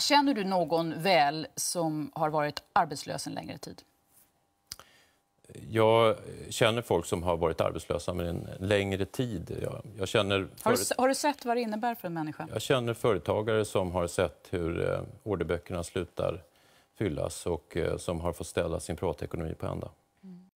Känner du någon väl som har varit arbetslös en längre tid? Jag känner folk som har varit arbetslösa men en längre tid. Jag, jag känner har, du, har, du, sett vad det innebär för en människa? Jag känner företagare som har sett hur eh, orderböckerna slutar fyllas och eh, som har fått ställa sin privatekonomi på ända.